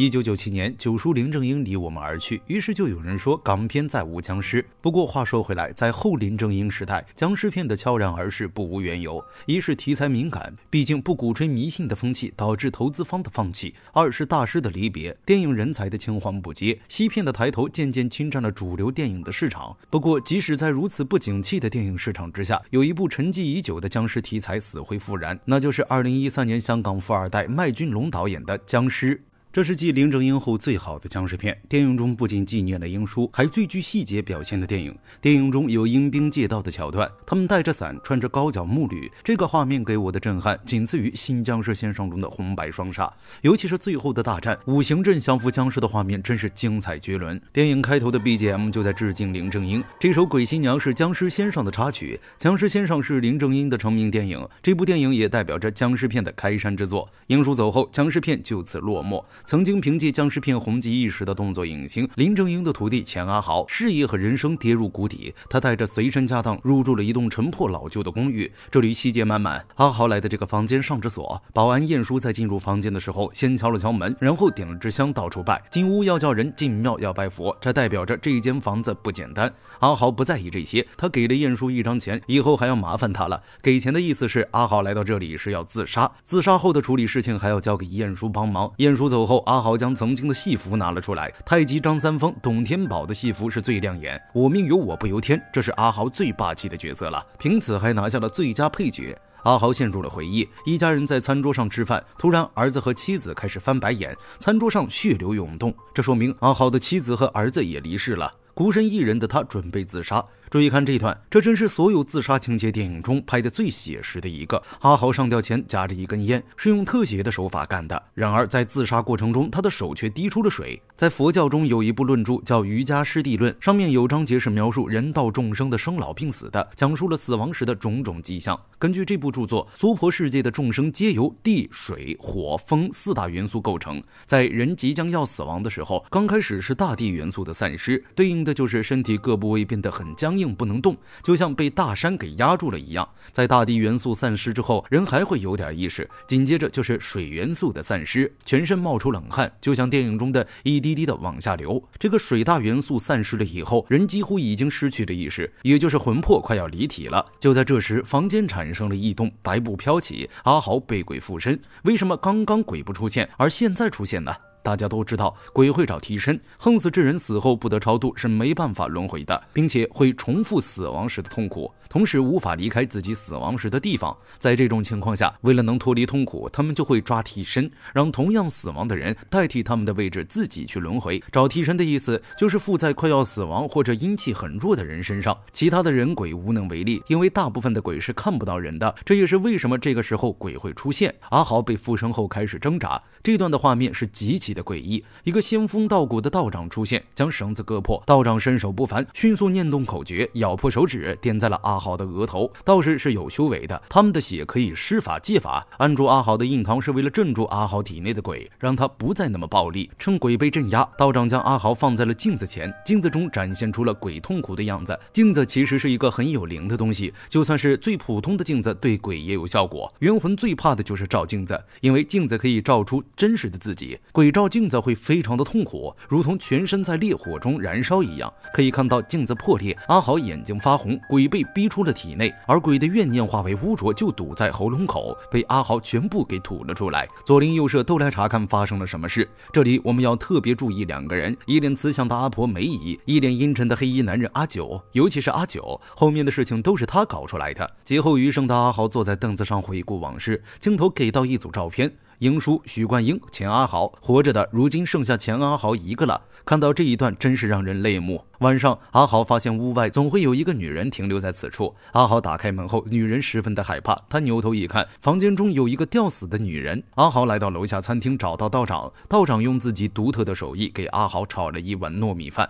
一九九七年，九叔林正英离我们而去，于是就有人说港片再无僵尸。不过话说回来，在后林正英时代，僵尸片的悄然而逝不无缘由：一是题材敏感，毕竟不鼓吹迷信的风气导致投资方的放弃；二是大师的离别，电影人才的青黄不接，西片的抬头渐渐侵占了主流电影的市场。不过，即使在如此不景气的电影市场之下，有一部沉寂已久的僵尸题材死灰复燃，那就是二零一三年香港富二代麦浚龙导演的《僵尸》。这是继林正英后最好的僵尸片。电影中不仅纪念了英叔，还最具细节表现的电影。电影中有英兵借道的桥段，他们带着伞，穿着高脚木履，这个画面给我的震撼仅次于《新僵尸先生》中的红白双煞。尤其是最后的大战，五行镇降服僵尸的画面真是精彩绝伦。电影开头的 BGM 就在致敬林正英。这首《鬼新娘》是《僵尸先生》的插曲，《僵尸先生》是林正英的成名电影，这部电影也代表着僵尸片的开山之作。英叔走后，僵尸片就此落寞。曾经凭借僵尸片红极一时的动作影星林正英的徒弟钱阿豪，事业和人生跌入谷底。他带着随身家当入住了一栋陈破老旧的公寓，这里细节满满。阿豪来的这个房间上着锁，保安晏叔在进入房间的时候，先敲了敲门，然后点了支香到处拜。进屋要叫人，进庙要拜佛，这代表着这间房子不简单。阿豪不在意这些，他给了晏叔一张钱，以后还要麻烦他了。给钱的意思是，阿豪来到这里是要自杀，自杀后的处理事情还要交给晏叔帮忙。晏叔走后。阿豪将曾经的戏服拿了出来，太极张三丰、董天宝的戏服是最亮眼。我命由我不由天，这是阿豪最霸气的角色了。凭此还拿下了最佳配角。阿豪陷入了回忆，一家人在餐桌上吃饭，突然儿子和妻子开始翻白眼，餐桌上血流涌动，这说明阿豪的妻子和儿子也离世了。孤身一人的他准备自杀。注意看这一段，这真是所有自杀情节电影中拍的最写实的一个。阿豪上吊前夹着一根烟，是用特写的手法干的。然而在自杀过程中，他的手却滴出了水。在佛教中有一部论著叫《瑜伽师地论》，上面有章节是描述人道众生的生老病死的，讲述了死亡时的种种迹象。根据这部著作，娑婆世界的众生皆由地、水、火、风四大元素构成。在人即将要死亡的时候，刚开始是大地元素的散失，对应的就是身体各部位变得很僵。硬不能动，就像被大山给压住了一样。在大地元素散失之后，人还会有点意识。紧接着就是水元素的散失，全身冒出冷汗，就像电影中的一滴滴的往下流。这个水大元素散失了以后，人几乎已经失去了意识，也就是魂魄快要离体了。就在这时，房间产生了异动，白布飘起，阿豪被鬼附身。为什么刚刚鬼不出现，而现在出现呢？大家都知道，鬼会找替身。横死之人死后不得超度，是没办法轮回的，并且会重复死亡时的痛苦，同时无法离开自己死亡时的地方。在这种情况下，为了能脱离痛苦，他们就会抓替身，让同样死亡的人代替他们的位置，自己去轮回。找替身的意思就是附在快要死亡或者阴气很弱的人身上，其他的人鬼无能为力，因为大部分的鬼是看不到人的。这也是为什么这个时候鬼会出现。阿豪被附身后开始挣扎，这段的画面是极其的。诡异，一个仙风道骨的道长出现，将绳子割破。道长身手不凡，迅速念动口诀，咬破手指，点在了阿豪的额头。道士是有修为的，他们的血可以施法祭法。按住阿豪的印堂是为了镇住阿豪体内的鬼，让他不再那么暴力。趁鬼被镇压，道长将阿豪放在了镜子前，镜子中展现出了鬼痛苦的样子。镜子其实是一个很有灵的东西，就算是最普通的镜子，对鬼也有效果。冤魂最怕的就是照镜子，因为镜子可以照出真实的自己。鬼照。镜子会非常的痛苦，如同全身在烈火中燃烧一样，可以看到镜子破裂，阿豪眼睛发红，鬼被逼出了体内，而鬼的怨念化为污浊，就堵在喉咙口，被阿豪全部给吐了出来。左邻右舍都来查看发生了什么事。这里我们要特别注意两个人，一脸慈祥的阿婆梅姨，一脸阴沉的黑衣男人阿九，尤其是阿九，后面的事情都是他搞出来的。劫后余生的阿豪坐在凳子上回顾往事，镜头给到一组照片。英叔、许冠英、钱阿豪活着的，如今剩下钱阿豪一个了。看到这一段，真是让人泪目。晚上，阿豪发现屋外总会有一个女人停留在此处。阿豪打开门后，女人十分的害怕。他扭头一看，房间中有一个吊死的女人。阿豪来到楼下餐厅，找到道长。道长用自己独特的手艺给阿豪炒了一碗糯米饭。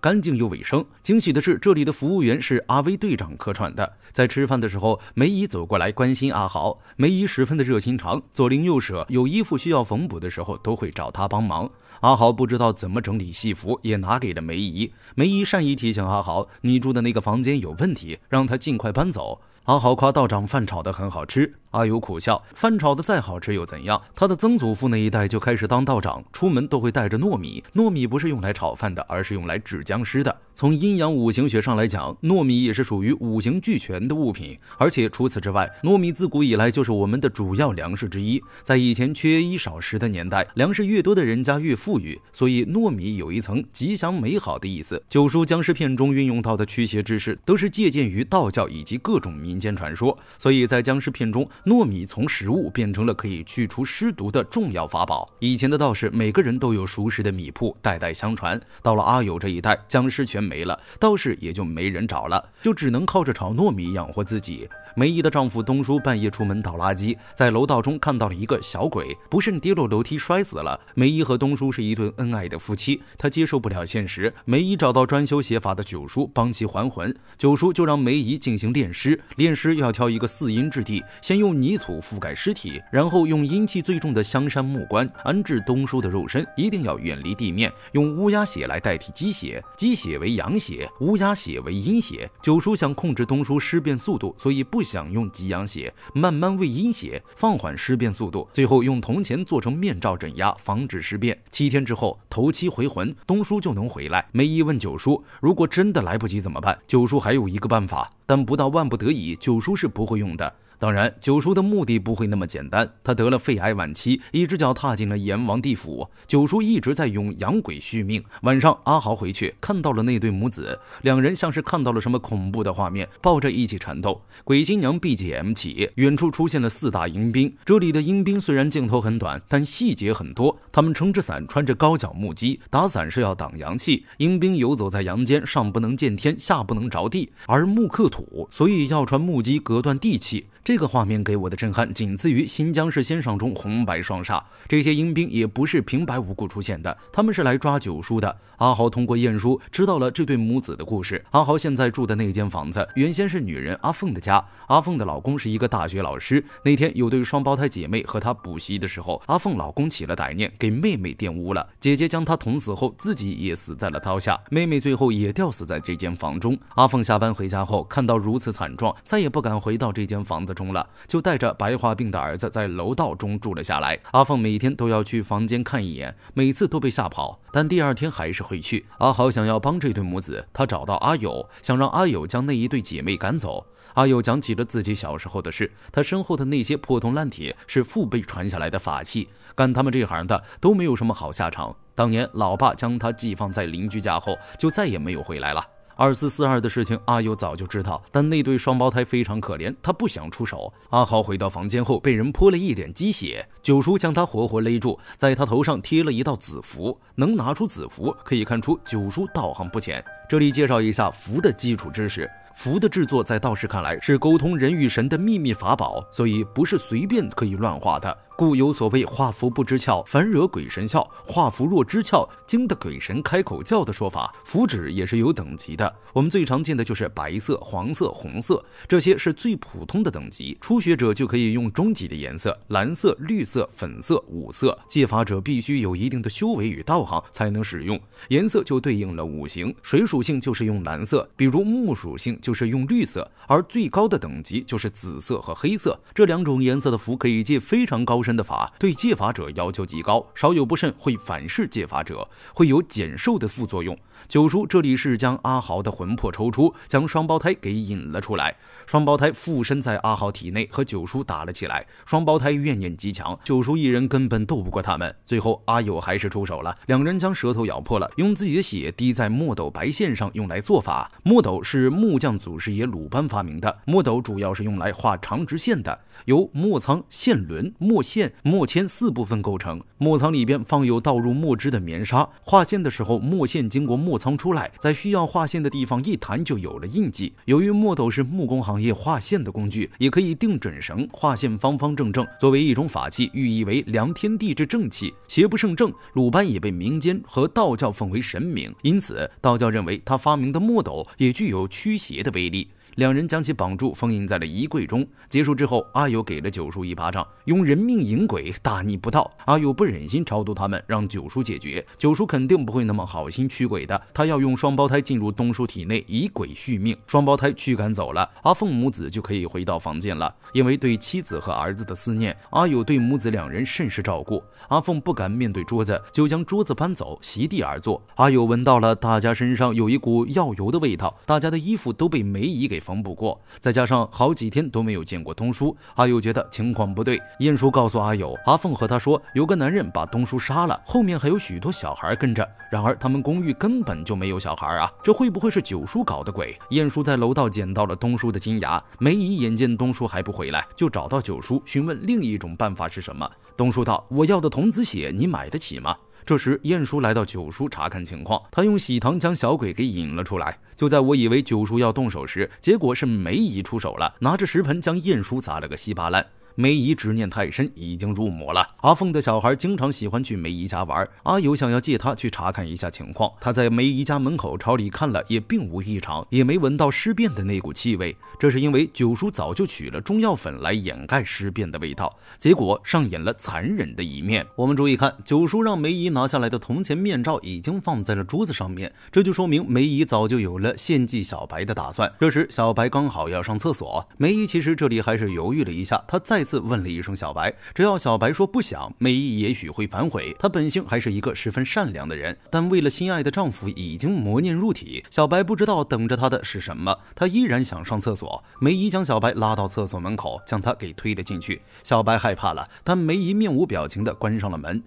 干净又卫生。惊喜的是，这里的服务员是阿威队长客串的。在吃饭的时候，梅姨走过来关心阿豪。梅姨十分的热心肠，左邻右舍有衣服需要缝补的时候，都会找她帮忙。阿豪不知道怎么整理戏服，也拿给了梅姨。梅姨善意提醒阿豪：“你住的那个房间有问题，让他尽快搬走。”阿豪夸道长饭炒的很好吃，阿尤苦笑：饭炒的再好吃又怎样？他的曾祖父那一代就开始当道长，出门都会带着糯米，糯米不是用来炒饭的，而是用来制僵尸的。从阴阳五行学上来讲，糯米也是属于五行俱全的物品。而且除此之外，糯米自古以来就是我们的主要粮食之一。在以前缺衣少食的年代，粮食越多的人家越富裕，所以糯米有一层吉祥美好的意思。九叔僵尸片中运用到的驱邪知识，都是借鉴于道教以及各种民间传说，所以在僵尸片中，糯米从食物变成了可以去除尸毒的重要法宝。以前的道士每个人都有熟食的米铺，代代相传。到了阿友这一代，僵尸全。没了，道士也就没人找了，就只能靠着炒糯米养活自己。梅姨的丈夫东叔半夜出门倒垃圾，在楼道中看到了一个小鬼，不慎跌落楼梯摔死了。梅姨和东叔是一对恩爱的夫妻，她接受不了现实。梅姨找到专修邪法的九叔帮其还魂，九叔就让梅姨进行炼尸。炼尸要挑一个四阴之地，先用泥土覆盖尸体，然后用阴气最重的香山木棺安置东叔的肉身，一定要远离地面，用乌鸦血来代替鸡血。鸡血为阳血，乌鸦血为阴血。九叔想控制东叔尸变速度，所以不。不想用极阳血慢慢喂阴血，放缓尸变速度，最后用铜钱做成面罩镇压，防止尸变。七天之后头七回魂，东叔就能回来。梅姨问九叔：“如果真的来不及怎么办？”九叔还有一个办法，但不到万不得已，九叔是不会用的。当然，九叔的目的不会那么简单。他得了肺癌晚期，一只脚踏进了阎王地府。九叔一直在用养鬼续命。晚上，阿豪回去看到了那对母子，两人像是看到了什么恐怖的画面，抱着一起缠斗。鬼新娘 BGM 起，远处出现了四大阴兵。这里的阴兵虽然镜头很短，但细节很多。他们撑着伞，穿着高脚木屐，打伞是要挡阳气。阴兵游走在阳间，上不能见天，下不能着地，而木克土，所以要穿木屐隔断地气。这个画面给我的震撼仅次于新疆式先上中红白双煞。这些阴兵也不是平白无故出现的，他们是来抓九叔的。阿豪通过晏殊知道了这对母子的故事。阿豪现在住的那间房子，原先是女人阿凤的家。阿凤的老公是一个大学老师。那天有对双胞胎姐妹和他补习的时候，阿凤老公起了歹念，给妹妹玷污了。姐姐将他捅死后，自己也死在了刀下。妹妹最后也吊死在这间房中。阿凤下班回家后，看到如此惨状，再也不敢回到这间房子。中了，就带着白化病的儿子在楼道中住了下来。阿凤每天都要去房间看一眼，每次都被吓跑，但第二天还是会去。阿豪想要帮这对母子，他找到阿友，想让阿友将那一对姐妹赶走。阿友讲起了自己小时候的事，他身后的那些破铜烂铁是父辈传下来的法器，干他们这行的都没有什么好下场。当年老爸将他寄放在邻居家后，就再也没有回来了。二四四二的事情，阿友早就知道，但那对双胞胎非常可怜，他不想出手。阿豪回到房间后，被人泼了一脸鸡血，九叔将他活活勒住，在他头上贴了一道紫符。能拿出紫符，可以看出九叔道行不浅。这里介绍一下符的基础知识。符的制作，在道士看来是沟通人与神的秘密法宝，所以不是随便可以乱画的。故有所谓“画符不知窍，反惹鬼神笑；画符若知窍，惊得鬼神开口叫”的说法。符纸也是有等级的，我们最常见的就是白色、黄色、红色，这些是最普通的等级。初学者就可以用中级的颜色，蓝色、绿色、粉色五色。借法者必须有一定的修为与道行才能使用。颜色就对应了五行，水属性就是用蓝色，比如木属性就是用绿色，而最高的等级就是紫色和黑色。这两种颜色的符可以借非常高深。的法对戒法者要求极高，稍有不慎会反噬戒法者，会有减寿的副作用。九叔这里是将阿豪的魂魄抽出，将双胞胎给引了出来。双胞胎附身在阿豪体内，和九叔打了起来。双胞胎怨念极强，九叔一人根本斗不过他们。最后阿友还是出手了，两人将舌头咬破了，用自己的血滴在墨斗白线上，用来做法。墨斗是木匠祖师爷鲁班发明的，墨斗主要是用来画长直线的，由墨仓、线轮、墨线、墨签四部分构成。墨仓里边放有倒入墨汁的棉纱，画线的时候墨线经过墨。木仓出来，在需要画线的地方一弹就有了印记。由于墨斗是木工行业画线的工具，也可以定准绳，画线方方正正。作为一种法器，寓意为量天地之正气，邪不胜正。鲁班也被民间和道教奉为神明，因此道教认为他发明的墨斗也具有驱邪的威力。两人将其绑住，封印在了衣柜中。结束之后，阿友给了九叔一巴掌，用人命引鬼，大逆不道。阿友不忍心超度他们，让九叔解决。九叔肯定不会那么好心驱鬼的，他要用双胞胎进入东叔体内，以鬼续命。双胞胎驱赶走了阿凤母子，就可以回到房间了。因为对妻子和儿子的思念，阿友对母子两人甚是照顾。阿凤不敢面对桌子，就将桌子搬走，席地而坐。阿友闻到了大家身上有一股药油的味道，大家的衣服都被梅姨给。缝不过，再加上好几天都没有见过东叔，阿友觉得情况不对。晏叔告诉阿友，阿凤和他说，有个男人把东叔杀了，后面还有许多小孩跟着。然而他们公寓根本就没有小孩啊，这会不会是九叔搞的鬼？晏叔在楼道捡到了东叔的金牙。梅姨眼见东叔还不回来，就找到九叔询问另一种办法是什么。东叔道：“我要的童子血，你买得起吗？”这时，晏叔来到九叔查看情况，他用喜糖将小鬼给引了出来。就在我以为九叔要动手时，结果是梅姨出手了，拿着石盆将晏叔砸了个稀巴烂。梅姨执念太深，已经入魔了。阿凤的小孩经常喜欢去梅姨家玩，阿友想要借他去查看一下情况。他在梅姨家门口朝里看了，也并无异常，也没闻到尸变的那股气味。这是因为九叔早就取了中药粉来掩盖尸变的味道，结果上演了残忍的一面。我们注意看，九叔让梅姨拿下来的铜钱面罩已经放在了桌子上面，这就说明梅姨早就有了献祭小白的打算。这时小白刚好要上厕所，梅姨其实这里还是犹豫了一下，她再。次。问了一声小白，只要小白说不想，梅姨也许会反悔。她本性还是一个十分善良的人，但为了心爱的丈夫，已经磨念入体。小白不知道等着他的是什么，她依然想上厕所。梅姨将小白拉到厕所门口，将他给推了进去。小白害怕了，但梅姨面无表情的关上了门。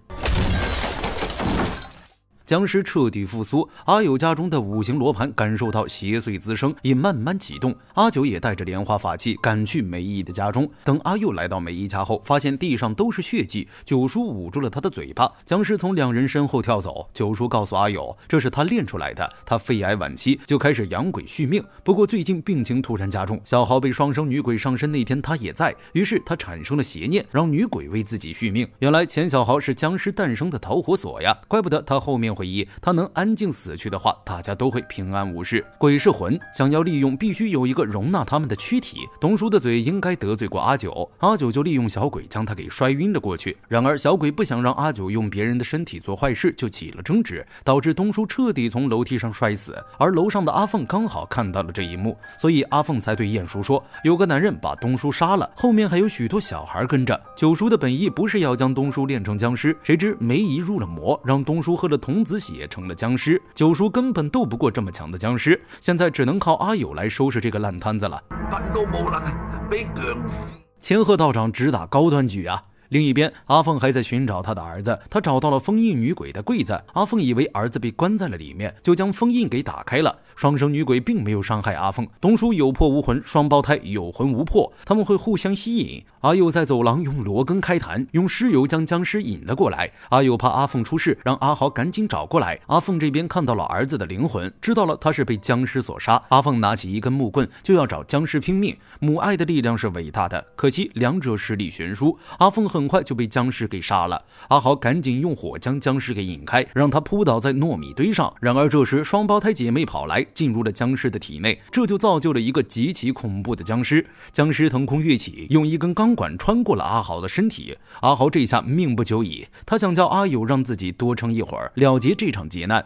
僵尸彻底复苏，阿友家中的五行罗盘感受到邪祟滋生，也慢慢启动。阿九也带着莲花法器赶去梅姨的家中。等阿佑来到梅姨家后，发现地上都是血迹。九叔捂住了他的嘴巴。僵尸从两人身后跳走。九叔告诉阿友，这是他练出来的。他肺癌晚期就开始养鬼续命，不过最近病情突然加重。小豪被双生女鬼上身那天，他也在，于是他产生了邪念，让女鬼为自己续命。原来钱小豪是僵尸诞生的导火索呀，怪不得他后面会。一，他能安静死去的话，大家都会平安无事。鬼是魂，想要利用，必须有一个容纳他们的躯体。东叔的嘴应该得罪过阿九，阿九就利用小鬼将他给摔晕了过去。然而小鬼不想让阿九用别人的身体做坏事，就起了争执，导致东叔彻底从楼梯上摔死。而楼上的阿凤刚好看到了这一幕，所以阿凤才对晏叔说，有个男人把东叔杀了，后面还有许多小孩跟着。九叔的本意不是要将东叔练成僵尸，谁知梅姨入了魔，让东叔喝了童。子喜也成了僵尸，九叔根本斗不过这么强的僵尸，现在只能靠阿友来收拾这个烂摊子了。千鹤道长只打高端局啊！另一边，阿凤还在寻找她的儿子。她找到了封印女鬼的柜子。阿凤以为儿子被关在了里面，就将封印给打开了。双生女鬼并没有伤害阿凤。东叔有魄无魂，双胞胎有魂无魄，他们会互相吸引。阿佑在走廊用罗根开坛，用尸油将僵尸引了过来。阿佑怕阿凤出事，让阿豪赶紧找过来。阿凤这边看到了儿子的灵魂，知道了他是被僵尸所杀。阿凤拿起一根木棍，就要找僵尸拼命。母爱的力量是伟大的，可惜两者实力悬殊。阿凤很。很快就被僵尸给杀了。阿豪赶紧用火将僵尸给引开，让他扑倒在糯米堆上。然而这时双胞胎姐妹跑来，进入了僵尸的体内，这就造就了一个极其恐怖的僵尸。僵尸腾空跃起，用一根钢管穿过了阿豪的身体。阿豪这下命不久矣。他想叫阿友让自己多撑一会儿，了结这场劫难。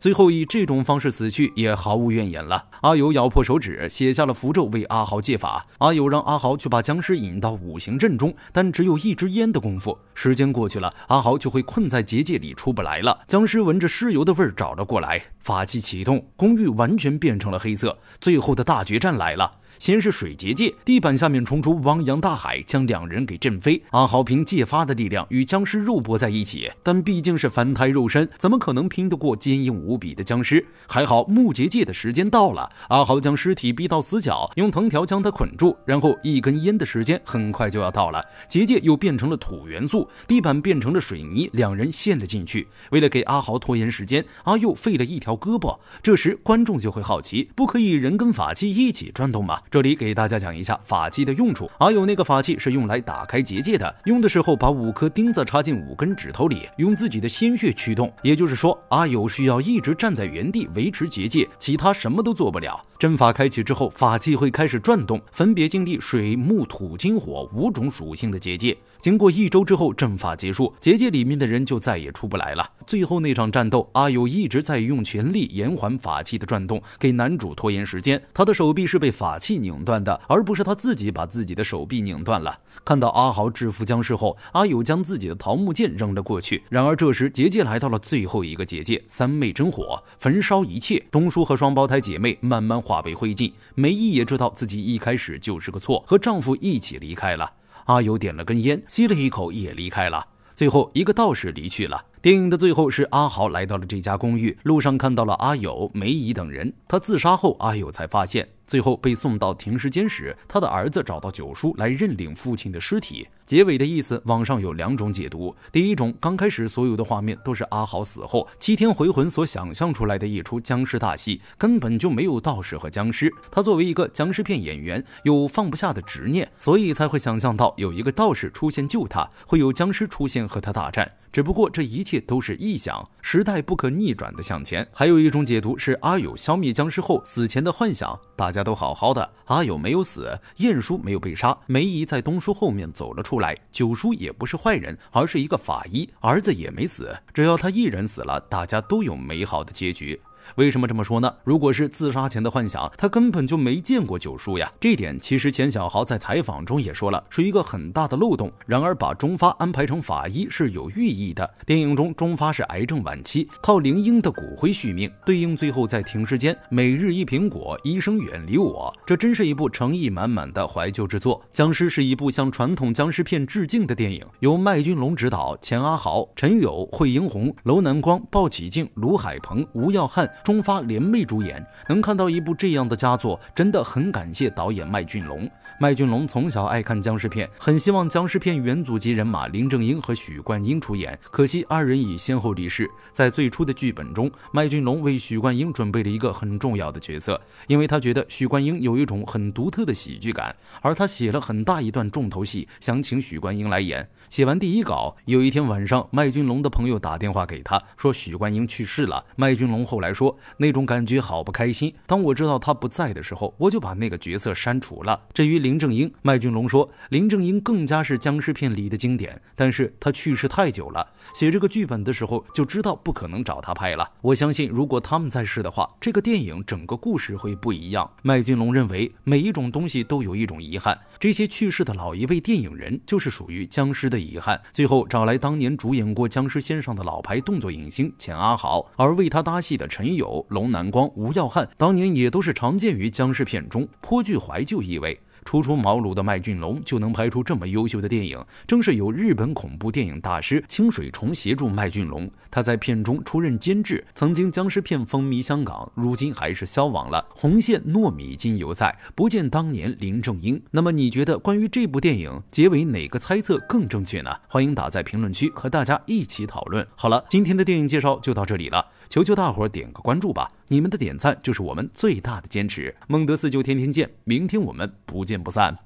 最后以这种方式死去也毫无怨言了。阿友咬破手指写下了符咒，为阿豪借法。阿友让阿豪去把僵尸引到五行阵中，但只有一支烟的功夫。时间过去了，阿豪就会困在结界里出不来了。僵尸闻着尸油的味儿找了过来，法器启动，公寓完全变成了黑色。最后的大决战来了。先是水结界，地板下面冲出汪洋大海，将两人给震飞。阿豪凭借发的力量与僵尸肉搏在一起，但毕竟是凡胎肉身，怎么可能拼得过坚硬无比的僵尸？还好木结界的时间到了，阿豪将尸体逼到死角，用藤条将他捆住，然后一根烟的时间很快就要到了，结界又变成了土元素，地板变成了水泥，两人陷了进去。为了给阿豪拖延时间，阿佑废了一条胳膊。这时观众就会好奇，不可以人跟法器一起转动吗？这里给大家讲一下法器的用处。阿友那个法器是用来打开结界的，用的时候把五颗钉子插进五根指头里，用自己的鲜血驱动。也就是说，阿友需要一直站在原地维持结界，其他什么都做不了。阵法开启之后，法器会开始转动，分别经历水、木、土、金、火五种属性的结界。经过一周之后，阵法结束，结界里面的人就再也出不来了。最后那场战斗，阿友一直在用全力延缓法器的转动，给男主拖延时间。他的手臂是被法器拧断的，而不是他自己把自己的手臂拧断了。看到阿豪制服僵尸后，阿友将自己的桃木剑扔了过去。然而这时，结界来到了最后一个结界——三昧真火，焚烧一切。东叔和双胞胎姐妹慢慢化为灰烬。梅姨也知道自己一开始就是个错，和丈夫一起离开了。阿友点了根烟，吸了一口，也离开了。最后一个道士离去了。电影的最后是阿豪来到了这家公寓，路上看到了阿友、梅姨等人。他自杀后，阿友才发现。最后被送到停尸间时，他的儿子找到九叔来认领父亲的尸体。结尾的意思，网上有两种解读。第一种，刚开始所有的画面都是阿豪死后七天回魂所想象出来的一出僵尸大戏，根本就没有道士和僵尸。他作为一个僵尸片演员，有放不下的执念，所以才会想象到有一个道士出现救他，会有僵尸出现和他大战。只不过这一切都是臆想，时代不可逆转的向前。还有一种解读是阿友消灭僵尸后死前的幻想，大家都好好的，阿友没有死，晏叔没有被杀，梅姨在东叔后面走了出来，九叔也不是坏人，而是一个法医，儿子也没死，只要他一人死了，大家都有美好的结局。为什么这么说呢？如果是自杀前的幻想，他根本就没见过九叔呀。这点其实钱小豪在采访中也说了，是一个很大的漏洞。然而把钟发安排成法医是有寓意的。电影中钟发是癌症晚期，靠林英的骨灰续命，对应最后在停尸间每日一苹果，医生远离我。这真是一部诚意满满的怀旧之作。《僵尸》是一部向传统僵尸片致敬的电影，由麦君龙执导，钱阿豪、陈友、惠英红、楼南光、鲍起静、卢海鹏、吴耀汉。中发联袂主演，能看到一部这样的佳作，真的很感谢导演麦浚龙。麦浚龙从小爱看僵尸片，很希望僵尸片元祖级人马林正英和许冠英出演，可惜二人已先后离世。在最初的剧本中，麦浚龙为许冠英准备了一个很重要的角色，因为他觉得许冠英有一种很独特的喜剧感，而他写了很大一段重头戏，想请许冠英来演。写完第一稿，有一天晚上，麦浚龙的朋友打电话给他说许冠英去世了。麦浚龙后来说。那种感觉好不开心。当我知道他不在的时候，我就把那个角色删除了。至于林正英，麦俊龙说，林正英更加是僵尸片里的经典，但是他去世太久了。写这个剧本的时候就知道不可能找他拍了。我相信，如果他们在世的话，这个电影整个故事会不一样。麦俊龙认为，每一种东西都有一种遗憾，这些去世的老一辈电影人就是属于僵尸的遗憾。最后找来当年主演过《僵尸先生》的老牌动作影星钱阿豪，而为他搭戏的陈。有龙南光、吴耀汉，当年也都是常见于僵尸片中，颇具怀旧意味。初出茅庐的麦浚龙就能拍出这么优秀的电影，正是有日本恐怖电影大师清水崇协助麦浚龙，他在片中出任监制。曾经僵尸片风靡香港，如今还是消亡了，红线糯米今犹在，不见当年林正英。那么你觉得关于这部电影结尾哪个猜测更正确呢？欢迎打在评论区和大家一起讨论。好了，今天的电影介绍就到这里了。求求大伙儿点个关注吧！你们的点赞就是我们最大的坚持。孟德四九，天天见，明天我们不见不散。